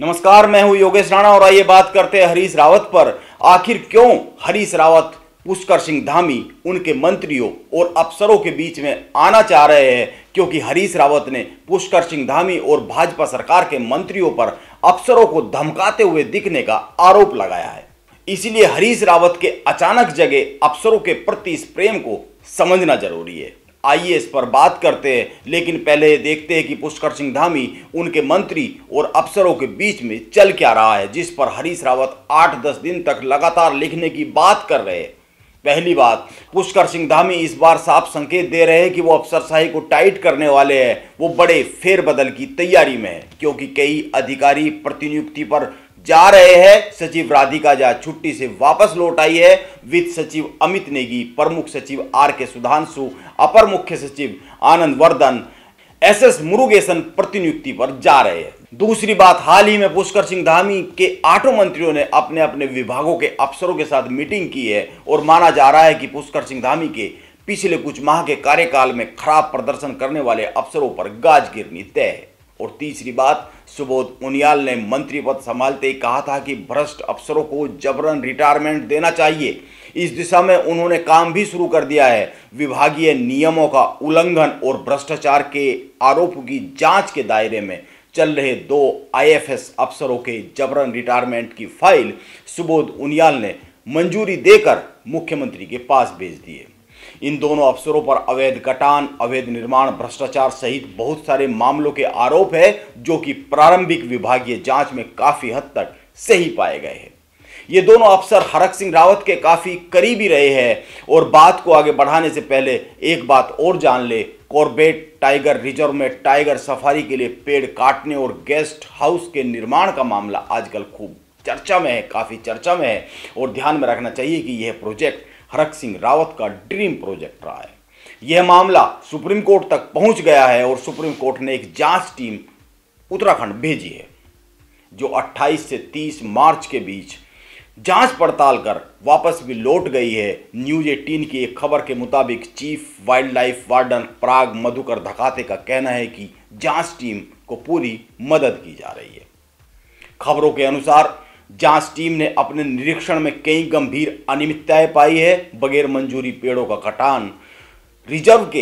नमस्कार मैं हूं योगेश राणा और आइए बात करते हैं हरीश रावत पर आखिर क्यों हरीश रावत पुष्कर सिंह धामी उनके मंत्रियों और अफसरों के बीच में आना चाह रहे हैं क्योंकि हरीश रावत ने पुष्कर सिंह धामी और भाजपा सरकार के मंत्रियों पर अफसरों को धमकाते हुए दिखने का आरोप लगाया है इसीलिए हरीश रावत के अचानक जगह अफसरों के प्रति इस प्रेम को समझना जरूरी है आइए इस पर बात करते हैं लेकिन पहले देखते हैं कि पुष्कर सिंह धामी उनके मंत्री और अफसरों के बीच में चल क्या रहा है जिस पर हरीश रावत आठ दस दिन तक लगातार लिखने की बात कर रहे हैं पहली बात पुष्कर सिंह धामी इस बार साफ संकेत दे रहे हैं कि वो अफसरशाही को टाइट करने वाले हैं वो बड़े फेरबदल की तैयारी में है क्योंकि कई अधिकारी प्रतिनियुक्ति पर जा रहे हैं सचिव राधिका झा छुट्टी से वापस लौट आई है वित्त सचिव अमित नेगी प्रमुख सचिव आर के सुधांशु अपर मुख्य सचिव आनंद वर्धन एस एस मुरुगेशन प्रतिनियुक्ति पर जा रहे हैं दूसरी बात हाल ही में पुष्कर सिंह धामी के आठों मंत्रियों ने अपने अपने विभागों के अफसरों के साथ मीटिंग की है और माना जा रहा है कि पुष्कर सिंह धामी के पिछले कुछ माह के कार्यकाल में खराब प्रदर्शन करने वाले अफसरों पर गाज गिरनी तय है और तीसरी बात सुबोध उनियाल ने मंत्री पद संभालते ही कहा था कि भ्रष्ट अफसरों को जबरन रिटायरमेंट देना चाहिए इस दिशा में उन्होंने काम भी शुरू कर दिया है विभागीय नियमों का उल्लंघन और भ्रष्टाचार के आरोपों की जांच के दायरे में चल रहे दो आईएफएस अफसरों के जबरन रिटायरमेंट की फाइल सुबोध उनियाल ने मंजूरी देकर मुख्यमंत्री के पास भेज दिए इन दोनों अफसरों पर अवैध कटान अवैध निर्माण भ्रष्टाचार सहित बहुत सारे मामलों के आरोप है जो कि प्रारंभिक विभागीय जांच में काफी हद तक सही पाए गए हैं ये दोनों अफसर हरक सिंह रावत के काफी करीबी रहे हैं और बात को आगे बढ़ाने से पहले एक बात और जान ले कॉर्बेट टाइगर रिजर्व में टाइगर सफारी के लिए पेड़ काटने और गेस्ट हाउस के निर्माण का मामला आजकल खूब चर्चा में है काफी चर्चा में है और ध्यान में रखना चाहिए कि यह प्रोजेक्ट हरक सिंह रावत का ड्रीम प्रोजेक्ट रहा है यह मामला सुप्रीम कोर्ट तक पहुंच गया है और सुप्रीम कोर्ट ने एक जांच टीम उत्तराखंड भेजी है जो 28 से 30 मार्च के बीच जांच पड़ताल कर वापस भी लौट गई है न्यूज एटीन की एक खबर के मुताबिक chief wildlife warden Parag Madhukar Dhakate का कहना है कि जांच टीम को पूरी मदद की जा रही है खबरों के अनुसार जांच टीम ने अपने निरीक्षण में कई गंभीर अनियमितताएं पाई है बगैर मंजूरी पेड़ों का कटान रिजर्व के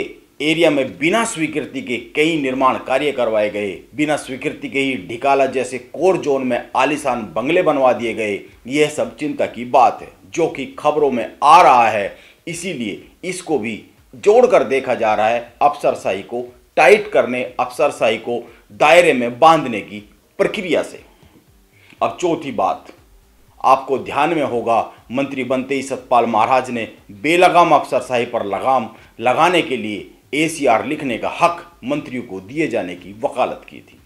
एरिया में बिना स्वीकृति के कई निर्माण कार्य करवाए गए बिना स्वीकृति के ही ढिकाला जैसे कोर जोन में आलिशान बंगले बनवा दिए गए यह सब चिंता की बात है जो कि खबरों में आ रहा है इसीलिए इसको भी जोड़कर देखा जा रहा है अफसरशाही को टाइट करने अफसरशाही को दायरे में बांधने की प्रक्रिया से अब चौथी बात आपको ध्यान में होगा मंत्री बनते ही सतपाल महाराज ने बेलगाम अफसरशाही पर लगाम लगाने के लिए एसीआर लिखने का हक मंत्रियों को दिए जाने की वकालत की थी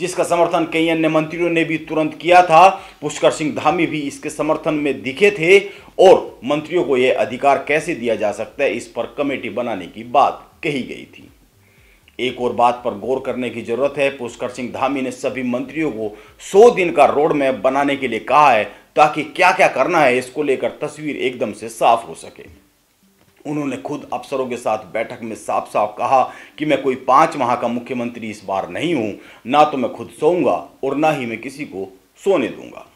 जिसका समर्थन कई अन्य मंत्रियों ने भी तुरंत किया था पुष्कर सिंह धामी भी इसके समर्थन में दिखे थे और मंत्रियों को यह अधिकार कैसे दिया जा सकता है इस पर कमेटी बनाने की बात कही गई थी एक और बात पर गौर करने की जरूरत है पुष्कर सिंह धामी ने सभी मंत्रियों को 100 दिन का रोड मैप बनाने के लिए कहा है ताकि क्या क्या करना है इसको लेकर तस्वीर एकदम से साफ हो सके उन्होंने खुद अफसरों के साथ बैठक में साफ साफ कहा कि मैं कोई पांच माह का मुख्यमंत्री इस बार नहीं हूं ना तो मैं खुद सोऊंगा और ना ही मैं किसी को सोने दूंगा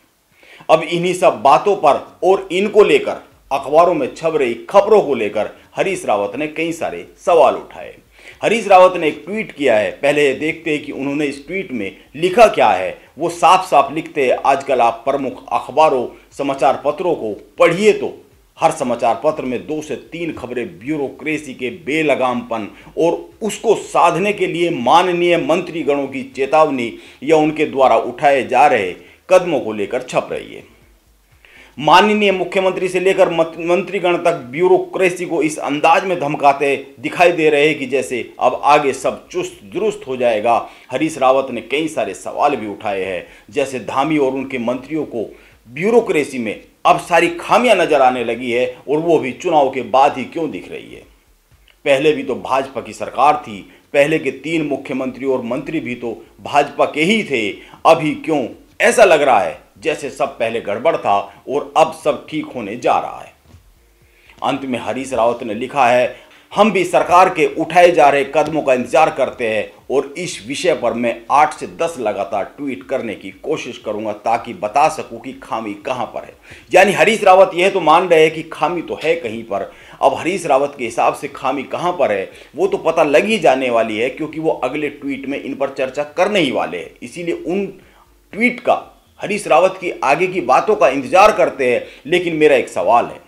अब इन्हीं सब बातों पर और इनको लेकर अखबारों में छप रही खबरों को लेकर हरीश रावत ने कई सारे सवाल उठाए हरीश रावत ने एक ट्वीट किया है पहले ये देखते हैं कि उन्होंने इस ट्वीट में लिखा क्या है वो साफ साफ लिखते हैं आजकल आप प्रमुख अखबारों समाचार पत्रों को पढ़िए तो हर समाचार पत्र में दो से तीन खबरें ब्यूरोक्रेसी के बेलगामपन और उसको साधने के लिए माननीय मंत्रीगणों की चेतावनी या उनके द्वारा उठाए जा रहे कदमों को लेकर छप रही है माननीय मुख्यमंत्री से लेकर मंत्रीगण तक ब्यूरोक्रेसी को इस अंदाज में धमकाते दिखाई दे रहे कि जैसे अब आगे सब चुस्त दुरुस्त हो जाएगा हरीश रावत ने कई सारे सवाल भी उठाए हैं जैसे धामी और उनके मंत्रियों को ब्यूरोक्रेसी में अब सारी खामियां नजर आने लगी है और वो भी चुनाव के बाद ही क्यों दिख रही है पहले भी तो भाजपा की सरकार थी पहले के तीन मुख्यमंत्री और मंत्री भी तो भाजपा के ही थे अभी क्यों ऐसा लग रहा है जैसे सब पहले गड़बड़ था और अब सब ठीक होने जा रहा है अंत में हरीश रावत ने लिखा है हम भी सरकार के उठाए जा रहे कदमों का इंतजार करते हैं और इस विषय पर मैं आठ से दस लगातार ट्वीट करने की कोशिश करूंगा ताकि बता सकूं कि खामी कहां पर है यानी हरीश रावत यह तो मान रहे हैं कि खामी तो है कहीं पर अब हरीश रावत के हिसाब से खामी कहां पर है वो तो पता लग ही जाने वाली है क्योंकि वो अगले ट्वीट में इन पर चर्चा करने ही वाले हैं इसीलिए उन ट्वीट का हरीश रावत की आगे की बातों का इंतजार करते हैं लेकिन मेरा एक सवाल है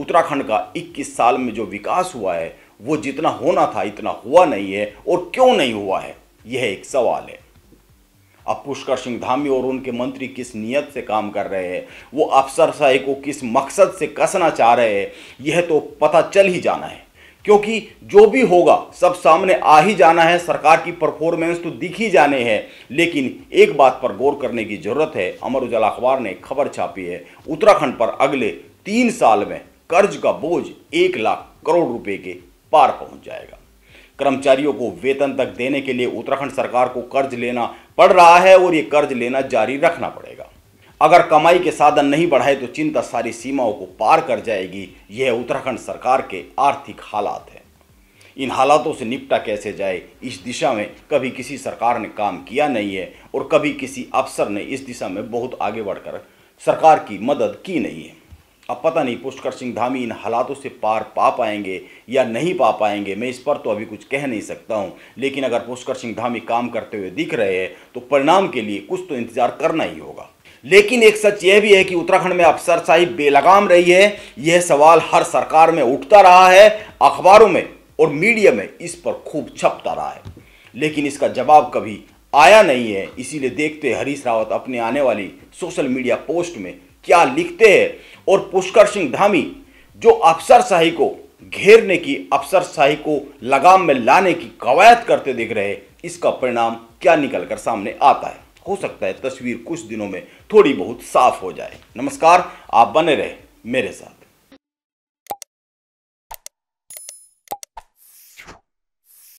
उत्तराखंड का 21 साल में जो विकास हुआ है वो जितना होना था इतना हुआ नहीं है और क्यों नहीं हुआ है यह एक सवाल है अब पुष्कर सिंह धामी और उनके मंत्री किस नियत से काम कर रहे हैं वो अफसर शाही को किस मकसद से कसना चाह रहे हैं यह तो पता चल ही जाना है क्योंकि जो भी होगा सब सामने आ ही जाना है सरकार की परफॉर्मेंस तो दिख ही जाने हैं लेकिन एक बात पर गौर करने की जरूरत है अमर उजाला अखबार ने खबर छापी है उत्तराखंड पर अगले तीन साल में कर्ज का बोझ एक लाख करोड़ रुपए के पार पहुंच जाएगा कर्मचारियों को वेतन तक देने के लिए उत्तराखंड सरकार को कर्ज लेना पड़ रहा है और ये कर्ज लेना जारी रखना पड़ेगा अगर कमाई के साधन नहीं बढ़ाए तो चिंता सारी सीमाओं को पार कर जाएगी यह उत्तराखंड सरकार के आर्थिक हालात हैं इन हालातों से निपटा कैसे जाए इस दिशा में कभी किसी सरकार ने काम किया नहीं है और कभी किसी अफसर ने इस दिशा में बहुत आगे बढ़कर सरकार की मदद की नहीं है अब पता नहीं पुष्कर सिंह धामी इन हालातों से पार पा पाएंगे या नहीं पा पाएंगे मैं इस पर तो अभी कुछ कह नहीं सकता हूं लेकिन अगर पुष्कर सिंह धामी काम करते हुए दिख रहे हैं तो परिणाम के लिए कुछ तो इंतज़ार करना ही होगा लेकिन एक सच यह भी है कि उत्तराखंड में अफसरशाही बेलगाम रही है यह सवाल हर सरकार में उठता रहा है अखबारों में और मीडिया में इस पर खूब छपता रहा है लेकिन इसका जवाब कभी आया नहीं है इसीलिए देखते हरीश रावत अपने आने वाली सोशल मीडिया पोस्ट में क्या लिखते हैं और पुष्कर सिंह धामी जो अफसरशाही को घेरने की अफसरशाही को लगाम में लाने की कवायद करते दिख रहे इसका परिणाम क्या निकलकर सामने आता है हो सकता है तस्वीर कुछ दिनों में थोड़ी बहुत साफ हो जाए नमस्कार आप बने रहे मेरे साथ